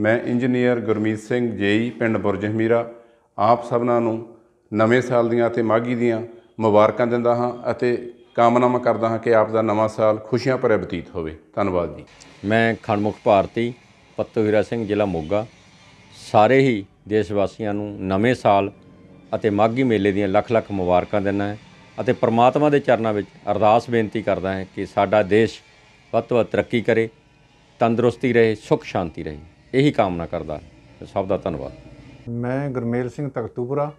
ਮੈਂ ਇੰਜੀਨੀਅਰ ਗੁਰਮੀਤ ਸਿੰਘ ਜੇਈ ਪਿੰਡ ਬੁਰਜ ਹਮੀਰਾ ਆਪ ਸਭਨਾਂ ਨੂੰ ਨਵੇਂ ਸਾਲ ਦੀਆਂ ਅਤੇ ਮਾਘੀ ਦੀਆਂ ਮੁਬਾਰਕਾਂ ਦਿੰਦਾ ਹਾਂ ਅਤੇ ਕਾਮਨਾਵਾਂ ਕਰਦਾ ਹਾਂ ਕਿ ਆਪ ਦਾ ਨਵਾਂ ਸਾਲ ਖੁਸ਼ੀਆਂ ਭਰਿਆ ਬਤੀਤ ਹੋਵੇ ਧੰਨਵਾਦ ਜੀ ਮੈਂ ਖਣਮੁਖ ਭਾਰਤੀ ਪੱਤੂ ਹੀਰਾ ਸਿੰਘ ਜ਼ਿਲ੍ਹਾ ਮੋਗਾ ਸਾਰੇ ਹੀ ਦੇਸ਼ ਵਾਸੀਆਂ ਨੂੰ ਨਵੇਂ ਸਾਲ ਅਤੇ ਮਾਘੀ ਮੇਲੇ ਦੀਆਂ ਲੱਖ ਲੱਖ ਮੁਬਾਰਕਾਂ ਦਿੰਦਾ ਹਾਂ ਅਤੇ ਪ੍ਰਮਾਤਮਾ ਦੇ ਚਰਨਾਂ ਵਿੱਚ ਅਰਦਾਸ ਬੇਨਤੀ ਕਰਦਾ ਹਾਂ ਕਿ ਸਾਡਾ ਦੇਸ਼ ਵੱਧ ਤੋਂ ਵੱਧ ਤਰੱਕੀ ਕਰੇ ਤੰਦਰੁਸਤੀ ਰਹੇ ਸੁਖ ਸ਼ਾਂਤੀ ਰਹੇ ਇਹੀ ਕਾਮਨਾ ਕਰਦਾ ਸਭ ਦਾ ਧੰਨਵਾਦ ਮੈਂ ਗੁਰਮੇਲ ਸਿੰਘ ਤਖਤੂਪੁਰਾ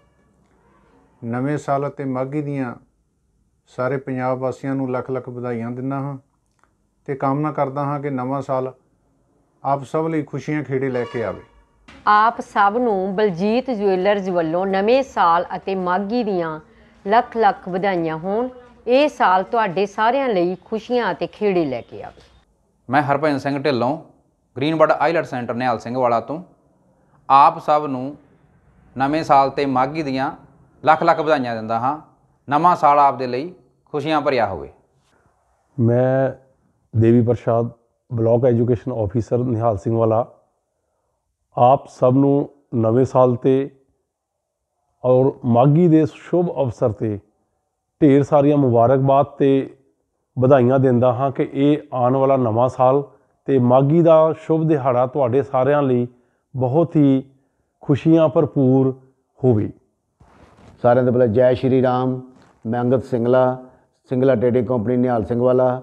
ਨਵੇਂ ਸਾਲ ਅਤੇ ਮਾਘੀ ਦੀਆਂ ਸਾਰੇ ਪੰਜਾਬ ਵਾਸੀਆਂ ਨੂੰ ਲੱਖ ਲੱਖ ਵਧਾਈਆਂ ਦਿੰਦਾ ਹਾਂ ਤੇ ਕਾਮਨਾ ਕਰਦਾ ਹਾਂ ਕਿ ਨਵਾਂ ਸਾਲ ਆਪ ਸਭ ਲਈ ਖੁਸ਼ੀਆਂ ਖੇੜੇ ਲੈ ਕੇ ਆਵੇ ਆਪ ਸਭ ਨੂੰ ਬਲਜੀਤ ਜੁਐਲਰਜ਼ ਵੱਲੋਂ ਨਵੇਂ ਸਾਲ ਅਤੇ ਮਾਗੀ ਦੀਆਂ ਲੱਖ ਲੱਖ ਵਧਾਈਆਂ ਹੋਣ ਇਹ ਸਾਲ ਤੁਹਾਡੇ ਸਾਰਿਆਂ ਲਈ ਖੁਸ਼ੀਆਂ ਅਤੇ ਖੇੜੇ ਲੈ ਕੇ ਆਵੇ ਮੈਂ Harpreet Singh Dhillon Greenwood island centre Nihal Singh Wala ਤੋਂ ਆਪ ਸਭ ਨੂੰ ਨਵੇਂ ਸਾਲ ਤੇ ਮਾਗੀ ਦੀਆਂ ਲੱਖ ਲੱਖ ਵਧਾਈਆਂ ਦਿੰਦਾ ਹਾਂ ਨਵਾਂ ਸਾਲ ਆਪ ਦੇ ਲਈ ਖੁਸ਼ੀਆਂ ਭਰਿਆ ਹੋਵੇ ਮੈਂ Devi Prasad block education officer Nihal Singh Wala ਆਪ ਸਭ ਨੂੰ ਨਵੇਂ ਸਾਲ ਤੇ ਔਰ ਮਾਗੀ ਦੇ ਸ਼ੁਭ ਅਵਸਰ ਤੇ ਢੇਰ ਸਾਰੀਆਂ ਮੁਬਾਰਕਬਾਦ ਤੇ ਵਧਾਈਆਂ ਦਿੰਦਾ ਹਾਂ ਕਿ ਇਹ ਆਉਣ ਵਾਲਾ ਨਵਾਂ ਸਾਲ ਤੇ ਮਾਗੀ ਦਾ ਸ਼ੁਭ ਦਿਹਾੜਾ ਤੁਹਾਡੇ ਸਾਰਿਆਂ ਲਈ ਬਹੁਤ ਹੀ ਖੁਸ਼ੀਆਂ ਭਰਪੂਰ ਹੋਵੇ ਸਾਰਿਆਂ ਦਾ ਭਲਾ ਜੈ ਸ਼੍ਰੀ ਰਾਮ ਮੈਂ ਅੰਗਦ ਸਿੰਘਲਾ ਸਿੰਘਲਾ ਟ੍ਰੇਡਿੰਗ ਕੰਪਨੀ ਨਿਹਾਲ ਸਿੰਘ ਵਾਲਾ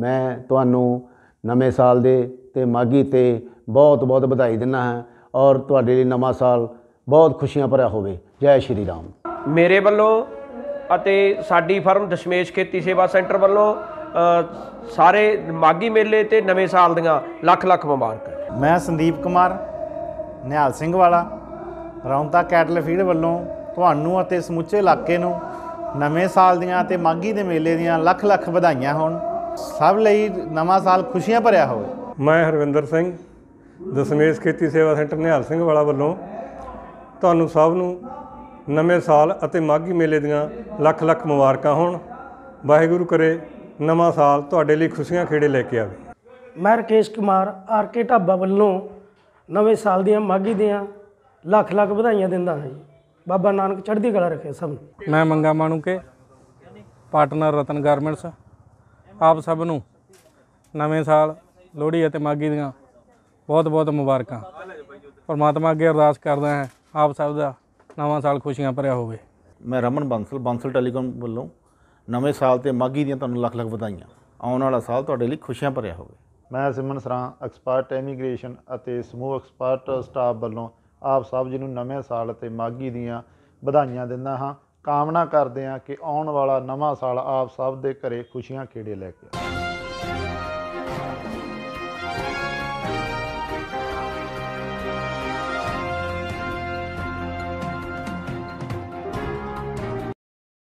ਮੈਂ ਤੁਹਾਨੂੰ ਨਵੇਂ ਸਾਲ ਦੇ ਤੇ ਮਾਗੀ ਤੇ ਬਹੁਤ ਬਹੁਤ ਵਧਾਈ ਦਿੰਨਾ ਹਾਂ ਔਰ ਤੁਹਾਡੇ ਲਈ ਨਵਾਂ ਸਾਲ ਬਹੁਤ ਖੁਸ਼ੀਆਂ ਭਰਿਆ ਹੋਵੇ ਜੈ ਸ਼੍ਰੀ ਰਾਮ ਮੇਰੇ ਵੱਲੋਂ ਅਤੇ ਸਾਡੀ ਫਰਮ ਦਸ਼ਮੇਸ਼ ਖੇਤੀ ਸੇਵਾ ਸੈਂਟਰ ਵੱਲੋਂ ਸਾਰੇ ਮਾਗੀ ਮੇਲੇ ਤੇ ਨਵੇਂ ਸਾਲ ਦੀਆਂ ਲੱਖ ਲੱਖ ਮੁਬਾਰਕਾਂ ਮੈਂ ਸੰਦੀਪ ਕੁਮਾਰ ਨਿਹਾਲ ਸਿੰਘ ਵਾਲਾ ਰੌਂਤਾ ਕੈਟਲ ਫੀਡ ਵੱਲੋਂ ਤੁਹਾਨੂੰ ਅਤੇ ਸਮੁੱਚੇ ਇਲਾਕੇ ਨੂੰ ਨਵੇਂ ਸਾਲ ਦੀਆਂ ਤੇ ਮਾਗੀ ਦੇ ਮੇਲੇ ਦੀਆਂ ਲੱਖ ਲੱਖ ਵਧਾਈਆਂ ਹੋਣ ਸਭ ਲਈ ਨਵਾਂ ਸਾਲ ਖੁਸ਼ੀਆਂ ਭਰਿਆ ਹੋਵੇ ਮੈਂ ਹਰਵਿੰਦਰ ਸਿੰਘ ਦਸਮੇਸ਼ ਖੇਤੀ ਸੇਵਾ ਸੈਂਟਰ ਨਿਹਾਲ ਸਿੰਘ ਵਾਲਾ ਵੱਲੋਂ ਤੁਹਾਨੂੰ ਸਭ ਨੂੰ ਨਵੇਂ ਸਾਲ ਅਤੇ ਮਾਗੀ ਮੇਲੇ ਦੀਆਂ ਲੱਖ ਲੱਖ ਮੁਬਾਰਕਾਂ ਹੋਣ ਵਾਹਿਗੁਰੂ ਕਰੇ ਨਵਾਂ ਸਾਲ ਤੁਹਾਡੇ ਲਈ ਖੁਸ਼ੀਆਂ ਖੇੜੇ ਲੈ ਕੇ ਆਵੇ ਮੈਂ ਰਕੇਸ਼ ਕੁਮਾਰ ਆਰਕੇ ਢਾਬਾ ਵੱਲੋਂ ਨਵੇਂ ਸਾਲ ਦੀਆਂ ਮਾਗੀ ਦੀਆਂ ਲੱਖ ਲੱਖ ਵਧਾਈਆਂ ਦਿੰਦਾ ਹਾਂ ਜੀ ਬਾਬਾ ਨਾਨਕ ਚੜ੍ਹਦੀ ਕਲਾ ਰੱਖੇ ਸਭ ਨੂੰ ਮੈਂ ਮੰਗਾ ਮਾਣੂਕੇ ਪਾਰਟਨਰ ਰਤਨ ਗਾਰਮੈਂਟਸ ਆਪ ਸਭ ਨੂੰ ਨਵੇਂ ਸਾਲ ਲੋਹੜੀ ਅਤੇ ਮਾਗੀ ਦੀਆਂ ਬਹੁਤ-ਬਹੁਤ ਮੁਬਾਰਕਾਂ ਪਰਮਾਤਮਾ ਅੱਗੇ ਅਰਦਾਸ ਕਰਦਾ ਹਾਂ ਆਪ ਸਭ ਦਾ ਨਵਾਂ ਸਾਲ ਖੁਸ਼ੀਆਂ ਭਰਿਆ ਹੋਵੇ ਮੈਂ ਰਮਨ ਬੰਸਲ ਬੰਸਲ ਟੈਲੀਕਾਮ ਵੱਲੋਂ ਨਵੇਂ ਸਾਲ ਤੇ ਮਾਗੀ ਦੀਆਂ ਤੁਹਾਨੂੰ ਲੱਖ ਲੱਖ ਵਧਾਈਆਂ ਆਉਣ ਵਾਲਾ ਸਾਲ ਤੁਹਾਡੇ ਲਈ ਖੁਸ਼ੀਆਂ ਭਰਿਆ ਹੋਵੇ ਮੈਂ ਸਿਮਨ ਸਰਾ ਐਕਸਪਰਟ ਇਮੀਗ੍ਰੇਸ਼ਨ ਅਤੇ ਸਮੂਹ ਐਕਸਪਰਟ ਸਟਾਫ ਵੱਲੋਂ ਆਪ ਸਭ ਜੀ ਨੂੰ ਨਵੇਂ ਸਾਲ ਤੇ ਮਾਗੀ ਦੀਆਂ ਵਧਾਈਆਂ ਦਿੰਦਾ ਹਾਂ ਕਾਮਨਾ ਕਰਦੇ ਹਾਂ ਕਿ ਆਉਣ ਵਾਲਾ ਨਵਾਂ ਸਾਲ ਆਪ ਸਭ ਦੇ ਘਰੇ ਖੁਸ਼ੀਆਂ ਖੇੜੇ ਲੈ ਕੇ ਆਵੇ